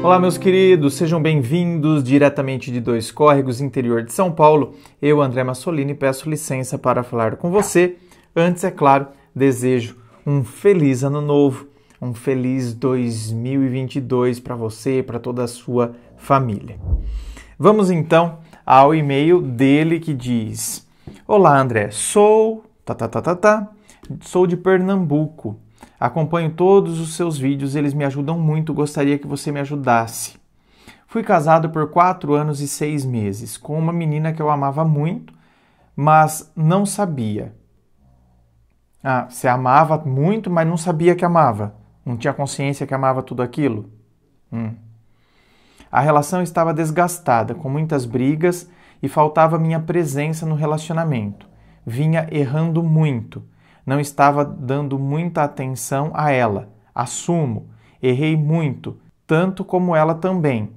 Olá, meus queridos, sejam bem-vindos diretamente de Dois Córregos, interior de São Paulo. Eu, André Massolini, peço licença para falar com você. Antes, é claro, desejo um feliz ano novo, um feliz 2022 para você e para toda a sua família. Vamos então ao e-mail dele que diz: Olá, André, sou. Tá, tá, tá, tá, tá. Sou de Pernambuco Acompanho todos os seus vídeos, eles me ajudam muito, gostaria que você me ajudasse. Fui casado por quatro anos e seis meses com uma menina que eu amava muito, mas não sabia. Ah, você amava muito, mas não sabia que amava. Não tinha consciência que amava tudo aquilo? Hum. A relação estava desgastada, com muitas brigas e faltava minha presença no relacionamento. Vinha errando muito não estava dando muita atenção a ela. Assumo, errei muito, tanto como ela também.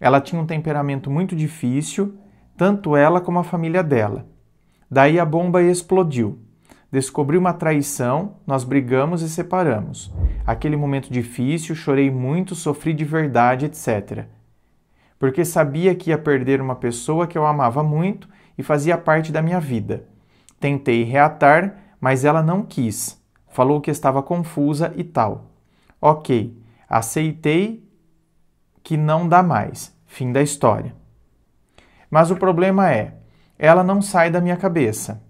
Ela tinha um temperamento muito difícil, tanto ela como a família dela. Daí a bomba explodiu. Descobri uma traição, nós brigamos e separamos. Aquele momento difícil, chorei muito, sofri de verdade, etc. Porque sabia que ia perder uma pessoa que eu amava muito e fazia parte da minha vida. Tentei reatar, mas ela não quis. Falou que estava confusa e tal. Ok, aceitei que não dá mais. Fim da história. Mas o problema é, ela não sai da minha cabeça.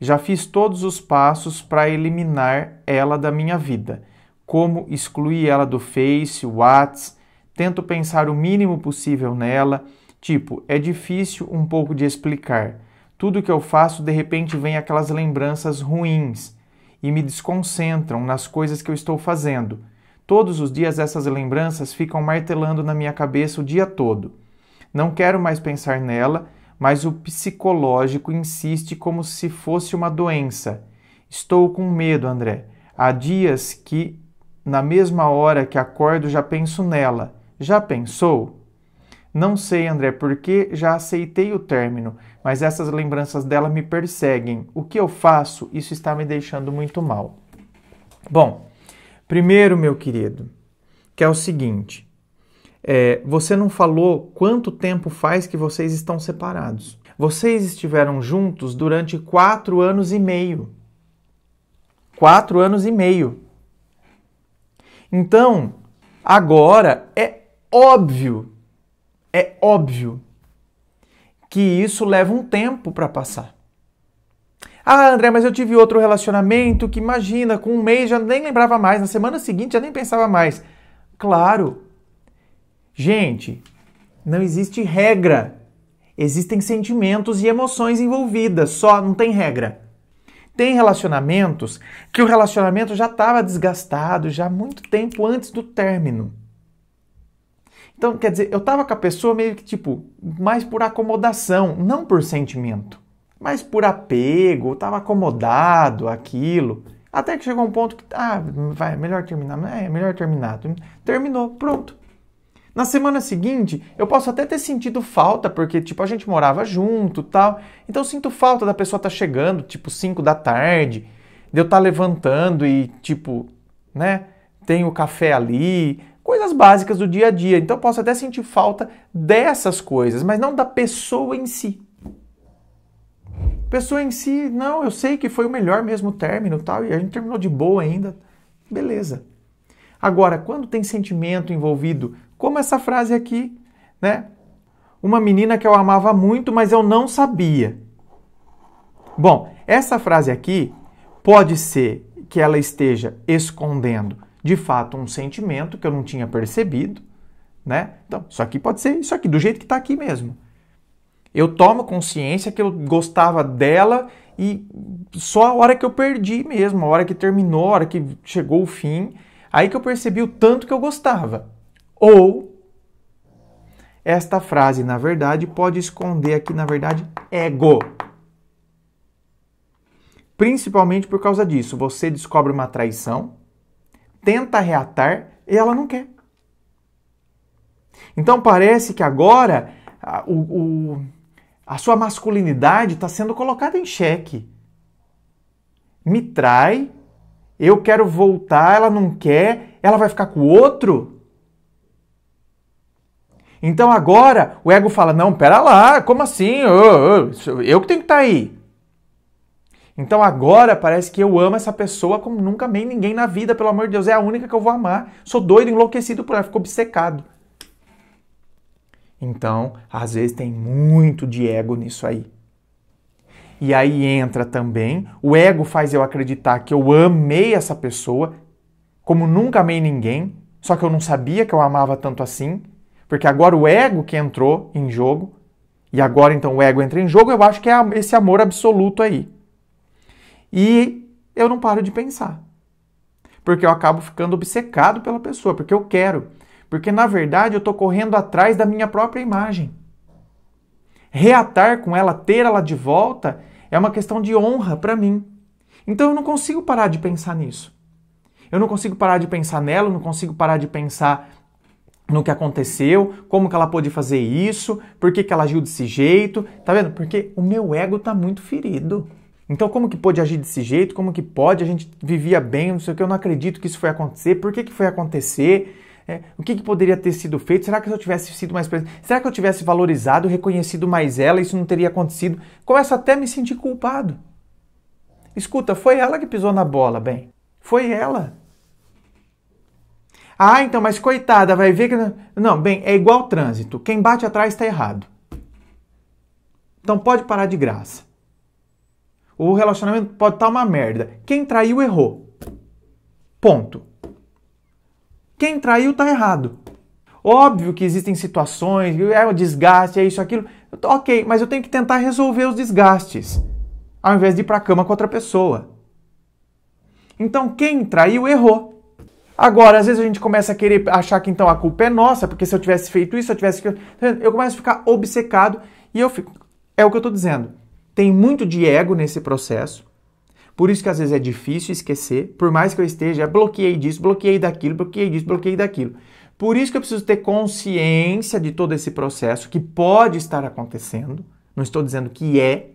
Já fiz todos os passos para eliminar ela da minha vida, como excluir ela do Face, Whats, tento pensar o mínimo possível nela, tipo, é difícil um pouco de explicar, tudo que eu faço, de repente, vem aquelas lembranças ruins e me desconcentram nas coisas que eu estou fazendo. Todos os dias essas lembranças ficam martelando na minha cabeça o dia todo. Não quero mais pensar nela, mas o psicológico insiste como se fosse uma doença. Estou com medo, André. Há dias que, na mesma hora que acordo, já penso nela. Já pensou? Não sei, André, porque já aceitei o término, mas essas lembranças dela me perseguem. O que eu faço? Isso está me deixando muito mal. Bom, primeiro, meu querido, que é o seguinte: é, você não falou quanto tempo faz que vocês estão separados. Vocês estiveram juntos durante quatro anos e meio. Quatro anos e meio. Então, agora é óbvio, é óbvio que isso leva um tempo para passar. Ah, André, mas eu tive outro relacionamento que, imagina, com um mês já nem lembrava mais, na semana seguinte já nem pensava mais. Claro. Gente, não existe regra. Existem sentimentos e emoções envolvidas, só não tem regra. Tem relacionamentos que o relacionamento já estava desgastado já há muito tempo antes do término. Então, quer dizer, eu tava com a pessoa meio que tipo, mais por acomodação, não por sentimento, mas por apego, tava acomodado aquilo. Até que chegou um ponto que, ah, vai, é melhor terminar, é, é melhor terminado. Terminou, pronto. Na semana seguinte, eu posso até ter sentido falta, porque, tipo, a gente morava junto tal. Então, eu sinto falta da pessoa estar tá chegando, tipo, 5 da tarde, de eu estar tá levantando e, tipo, né, tem o café ali, coisas básicas do dia a dia. Então posso até sentir falta dessas coisas, mas não da pessoa em si. Pessoa em si, não, eu sei que foi o melhor mesmo término, tal, e a gente terminou de boa ainda. Beleza. Agora, quando tem sentimento envolvido, como essa frase aqui, né? Uma menina que eu amava muito, mas eu não sabia. Bom, essa frase aqui pode ser que ela esteja escondendo de fato um sentimento que eu não tinha percebido, né? Então, isso aqui pode ser isso aqui, do jeito que está aqui mesmo. Eu tomo consciência que eu gostava dela e só a hora que eu perdi mesmo, a hora que terminou, a hora que chegou o fim, aí que eu percebi o tanto que eu gostava. Ou esta frase, na verdade, pode esconder aqui, na verdade, ego. Principalmente por causa disso, você descobre uma traição, tenta reatar e ela não quer. Então parece que agora a, o, o, a sua masculinidade está sendo colocada em xeque. Me trai, eu quero voltar, ela não quer, ela vai ficar com o outro. Então agora o ego fala: não, pera lá, como assim? Eu, eu, eu que tenho que estar tá aí. Então agora parece que eu amo essa pessoa como nunca amei ninguém na vida, pelo amor de Deus, é a única que eu vou amar. Sou doido, enlouquecido por ela, fico obcecado. Então, às vezes tem muito de ego nisso aí. E aí entra também, o ego faz eu acreditar que eu amei essa pessoa, como nunca amei ninguém, só que eu não sabia que eu amava tanto assim, porque agora o ego que entrou em jogo, e agora então o ego entra em jogo, eu acho que é esse amor absoluto aí. E eu não paro de pensar. Porque eu acabo ficando obcecado pela pessoa, porque eu quero. Porque na verdade eu estou correndo atrás da minha própria imagem. Reatar com ela, ter ela de volta, é uma questão de honra para mim. Então eu não consigo parar de pensar nisso. Eu não consigo parar de pensar nela, eu não consigo parar de pensar no que aconteceu, como que ela pôde fazer isso, por que, que ela agiu desse jeito, tá vendo? Porque o meu ego tá muito ferido. Então, como que pôde agir desse jeito? Como que pode? A gente vivia bem, não sei o que, eu não acredito que isso foi acontecer. Por que, que foi acontecer? É, o que, que, poderia ter sido feito? Será que se eu tivesse sido mais presente? Será que eu tivesse valorizado, reconhecido mais ela, isso não teria acontecido? Começo até a me sentir culpado. Escuta, foi ela que pisou na bola, bem. Foi ela. Ah, então, mas coitada, vai ver que. Não, bem, é igual trânsito. Quem bate atrás está errado. Então pode parar de graça. O relacionamento pode estar tá uma merda. Quem traiu errou. Ponto. Quem traiu tá errado. Óbvio que existem situações, é um desgaste, é isso, aquilo. Ok, mas eu tenho que tentar resolver os desgastes, ao invés de ir a cama com outra pessoa. Então quem traiu errou. Agora, às vezes a gente começa a querer achar que então a culpa é nossa, porque se eu tivesse feito isso, eu tivesse. Eu começo a ficar obcecado e eu fico. É o que eu estou dizendo. Tem muito de ego nesse processo. Por isso que às vezes é difícil esquecer, por mais que eu esteja, é, bloqueei disso, bloqueei daquilo, bloqueei disso, bloqueei daquilo. Por isso que eu preciso ter consciência de todo esse processo que pode estar acontecendo. Não estou dizendo que é.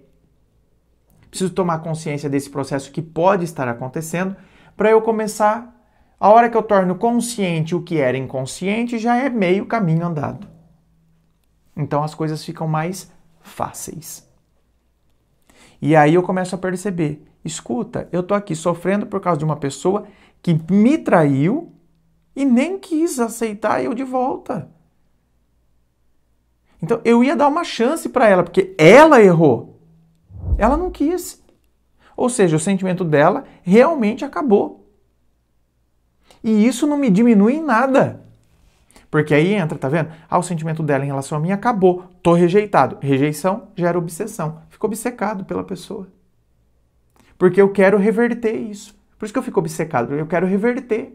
Preciso tomar consciência desse processo que pode estar acontecendo para eu começar. A hora que eu torno consciente o que era inconsciente, já é meio caminho andado. Então as coisas ficam mais fáceis. E aí eu começo a perceber: escuta, eu tô aqui sofrendo por causa de uma pessoa que me traiu e nem quis aceitar eu de volta. Então eu ia dar uma chance para ela, porque ela errou. Ela não quis. Ou seja, o sentimento dela realmente acabou. E isso não me diminui em nada. Porque aí entra, tá vendo? Ah, o sentimento dela em relação a mim acabou. Tô rejeitado. Rejeição gera obsessão fico obcecado pela pessoa. Porque eu quero reverter isso. Por isso que eu fico obcecado, eu quero reverter.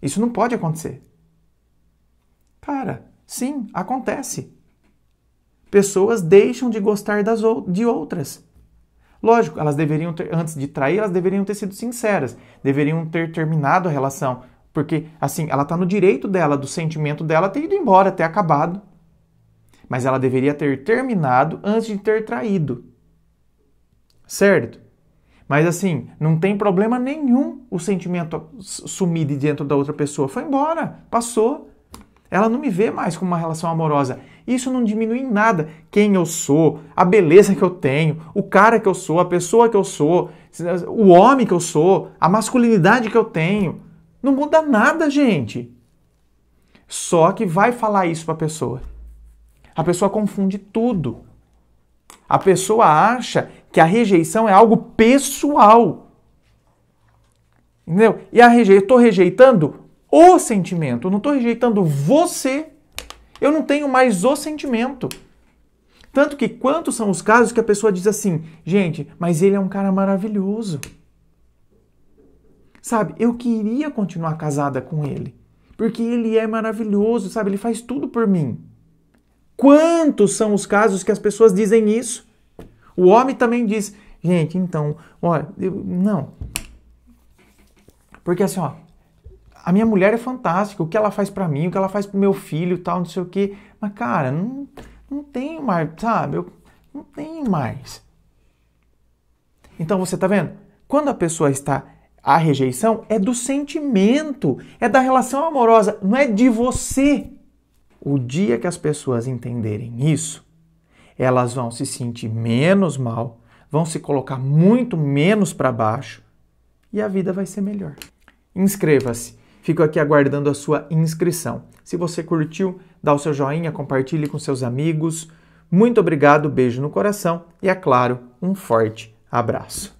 Isso não pode acontecer. Cara, sim, acontece. Pessoas deixam de gostar das ou de outras. Lógico, elas deveriam ter, antes de trair, elas deveriam ter sido sinceras, deveriam ter terminado a relação, porque assim, ela está no direito dela, do sentimento dela ter ido embora, ter acabado mas ela deveria ter terminado antes de ter traído. Certo? Mas assim, não tem problema nenhum o sentimento sumir de dentro da outra pessoa. Foi embora, passou. Ela não me vê mais como uma relação amorosa. Isso não diminui em nada quem eu sou, a beleza que eu tenho, o cara que eu sou, a pessoa que eu sou, o homem que eu sou, a masculinidade que eu tenho. Não muda nada, gente. Só que vai falar isso para a pessoa. A pessoa confunde tudo. A pessoa acha que a rejeição é algo pessoal. Entendeu? E a reje... estou rejeitando o sentimento, eu não estou rejeitando você. Eu não tenho mais o sentimento. Tanto que quantos são os casos que a pessoa diz assim, gente, mas ele é um cara maravilhoso. Sabe, eu queria continuar casada com ele, porque ele é maravilhoso, sabe, ele faz tudo por mim. Quantos são os casos que as pessoas dizem isso? O homem também diz, gente, então, olha, não. Porque assim, ó, a minha mulher é fantástica, o que ela faz para mim, o que ela faz pro meu filho, tal, não sei o quê. Mas cara, não, não tem mais, sabe? Eu, não tem mais. Então você tá vendo? Quando a pessoa está a rejeição é do sentimento, é da relação amorosa, não é de você. O dia que as pessoas entenderem isso, elas vão se sentir menos mal, vão se colocar muito menos para baixo e a vida vai ser melhor. Inscreva-se. Fico aqui aguardando a sua inscrição. Se você curtiu, dá o seu joinha, compartilhe com seus amigos. Muito obrigado, beijo no coração e, é claro, um forte abraço.